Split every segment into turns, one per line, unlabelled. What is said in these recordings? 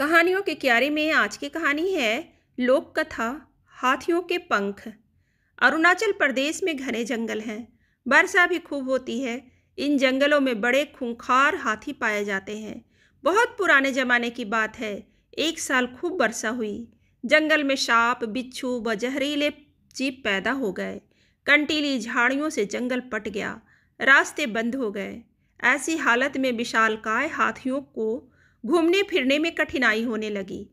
कहानियों के क्यारे में आज की कहानी है लोक कथा हाथियों के पंख अरुणाचल प्रदेश में घने जंगल हैं वर्षा भी खूब होती है इन जंगलों में बड़े खूंखार हाथी पाए जाते हैं बहुत पुराने ज़माने की बात है एक साल खूब वर्षा हुई जंगल में सांप बिच्छू व जहरीले जीप पैदा हो गए कंटीली झाड़ियों से जंगल पट गया रास्ते बंद हो गए ऐसी हालत में विशालकाय हाथियों को घूमने फिरने में कठिनाई होने लगी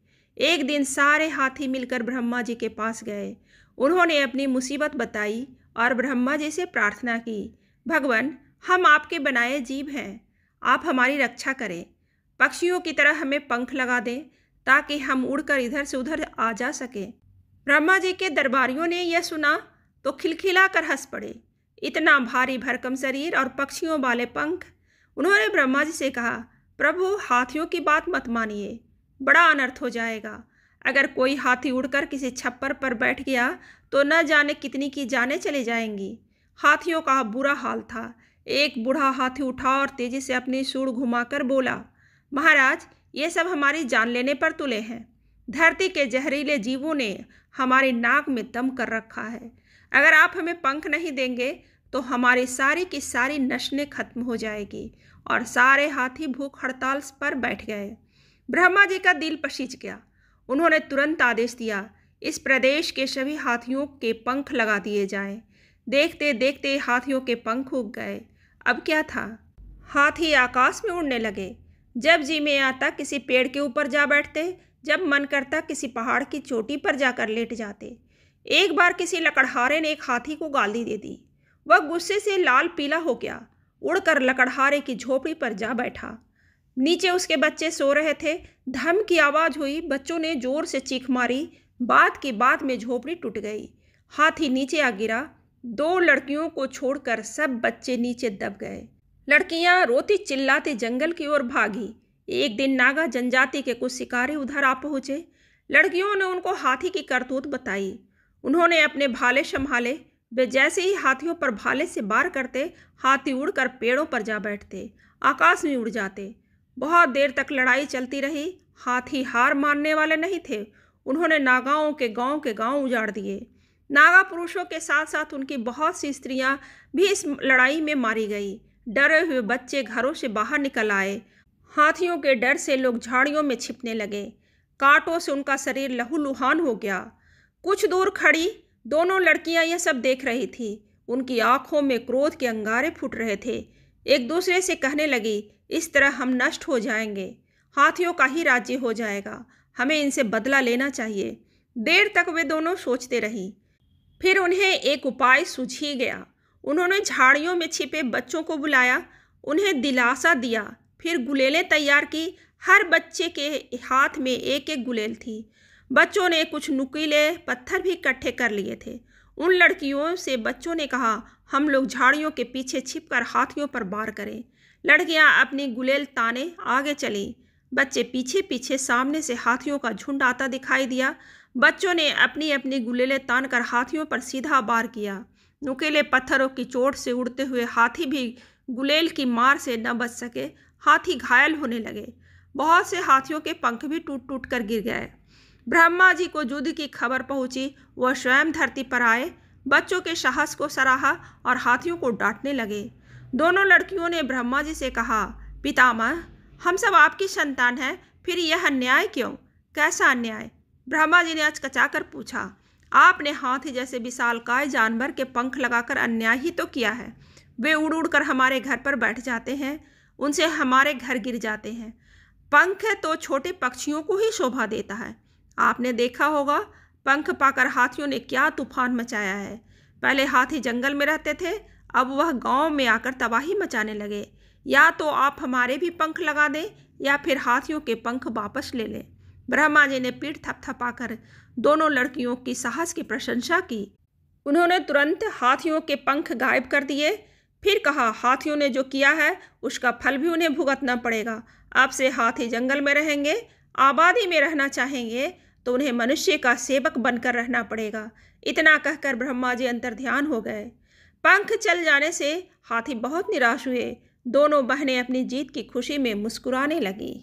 एक दिन सारे हाथी मिलकर ब्रह्मा जी के पास गए उन्होंने अपनी मुसीबत बताई और ब्रह्मा जी से प्रार्थना की भगवान हम आपके बनाए जीव हैं आप हमारी रक्षा करें पक्षियों की तरह हमें पंख लगा दें ताकि हम उड़कर इधर से उधर आ जा सकें ब्रह्मा जी के दरबारियों ने यह सुना तो खिलखिला कर हंस पड़े इतना भारी भरकम शरीर और पक्षियों वाले पंख उन्होंने ब्रह्मा जी से कहा प्रभु हाथियों की बात मत मानिए बड़ा अनर्थ हो जाएगा अगर कोई हाथी उड़कर किसी छप्पर पर बैठ गया तो न जाने कितनी की जाने चले जाएंगी हाथियों का बुरा हाल था एक बूढ़ा हाथी उठा और तेजी से अपनी सूढ़ घुमाकर बोला महाराज ये सब हमारी जान लेने पर तुले हैं धरती के जहरीले जीवों ने हमारे नाक में दम कर रखा है अगर आप हमें पंख नहीं देंगे तो हमारे सारे के सारे नशने खत्म हो जाएगी और सारे हाथी भूख हड़ताल पर बैठ गए ब्रह्मा जी का दिल पसीज गया उन्होंने तुरंत आदेश दिया इस प्रदेश के सभी हाथियों के पंख लगा दिए जाएं। देखते देखते हाथियों के पंख उग गए अब क्या था हाथी आकाश में उड़ने लगे जब जी में आता किसी पेड़ के ऊपर जा बैठते जब मन करता किसी पहाड़ की चोटी पर जाकर लेट जाते एक बार किसी लकड़हारे ने एक हाथी को गाली दे दी वह गुस्से से लाल पीला हो गया उड़कर लकड़हारे की झोपड़ी पर जा बैठा नीचे उसके बच्चे सो रहे थे धम की आवाज़ हुई बच्चों ने जोर से चीख मारी बात की बात में झोपड़ी टूट गई हाथी नीचे आ गिरा दो लड़कियों को छोड़कर सब बच्चे नीचे दब गए लड़कियां रोती चिल्लाती जंगल की ओर भागी एक दिन नागा जनजाति के कुछ शिकारी उधर आ पहुँचे लड़कियों ने उनको हाथी की करतूत बताई उन्होंने अपने भाले संभाले वे जैसे ही हाथियों पर भाले से बार करते हाथी उड़कर पेड़ों पर जा बैठते आकाश में उड़ जाते बहुत देर तक लड़ाई चलती रही हाथी हार मानने वाले नहीं थे उन्होंने नागाओं के गांव के गांव उजाड़ दिए नागा पुरुषों के साथ साथ उनकी बहुत सी स्त्रियां भी इस लड़ाई में मारी गई डरे हुए बच्चे घरों से बाहर निकल आए हाथियों के डर से लोग झाड़ियों में छिपने लगे कांटों से उनका शरीर लहूलुहान हो गया कुछ दूर खड़ी दोनों लड़कियां यह सब देख रही थी उनकी आंखों में क्रोध के अंगारे फूट रहे थे एक दूसरे से कहने लगी इस तरह हम नष्ट हो जाएंगे हाथियों का ही राज्य हो जाएगा हमें इनसे बदला लेना चाहिए देर तक वे दोनों सोचते रहीं फिर उन्हें एक उपाय सूझी गया उन्होंने झाड़ियों में छिपे बच्चों को बुलाया उन्हें दिलासा दिया फिर गुलेलें तैयार की हर बच्चे के हाथ में एक एक गुलेल थी बच्चों ने कुछ नुकीले पत्थर भी इकट्ठे कर लिए थे उन लड़कियों से बच्चों ने कहा हम लोग झाड़ियों के पीछे छिपकर हाथियों पर बार करें लड़कियां अपनी गुलेल ताने आगे चली बच्चे पीछे पीछे सामने से हाथियों का झुंड आता दिखाई दिया बच्चों ने अपनी अपनी गुलेलें तान कर हाथियों पर सीधा बार किया नुकेले पत्थरों की चोट से उड़ते हुए हाथी भी गुलेल की मार से न बच सके हाथी घायल होने लगे बहुत से हाथियों के पंख भी टूट टूट कर गिर गए ब्रह्मा जी को युद्ध की खबर पहुंची वह स्वयं धरती पर आए बच्चों के साहस को सराहा और हाथियों को डांटने लगे दोनों लड़कियों ने ब्रह्मा जी से कहा पितामह हम सब आपकी संतान हैं फिर यह अन्याय क्यों कैसा अन्याय ब्रह्मा जी ने अचकचा कर पूछा आपने हाथी जैसे विशाल काय जानवर के पंख लगाकर अन्याय ही तो किया है वे उड़ उड़ कर हमारे घर पर बैठ जाते हैं उनसे हमारे घर गिर जाते हैं पंख है तो छोटे पक्षियों को ही शोभा देता है आपने देखा होगा पंख पाकर हाथियों ने क्या तूफान मचाया है पहले हाथी जंगल में रहते थे अब वह गांव में आकर तबाही मचाने लगे या तो आप हमारे भी पंख लगा दें या फिर हाथियों के पंख वापस ले लें ब्रह्मा जी ने पीठ थपथपाकर दोनों लड़कियों की साहस की प्रशंसा की उन्होंने तुरंत हाथियों के पंख गायब कर दिए फिर कहा हाथियों ने जो किया है उसका फल भी उन्हें भुगतना पड़ेगा अब से हाथी जंगल में रहेंगे आबादी में रहना चाहेंगे तो उन्हें मनुष्य का सेवक बनकर रहना पड़ेगा इतना कहकर ब्रह्मा जी अंतर ध्यान हो गए पंख चल जाने से हाथी बहुत निराश हुए दोनों बहनें अपनी जीत की खुशी में मुस्कुराने लगीं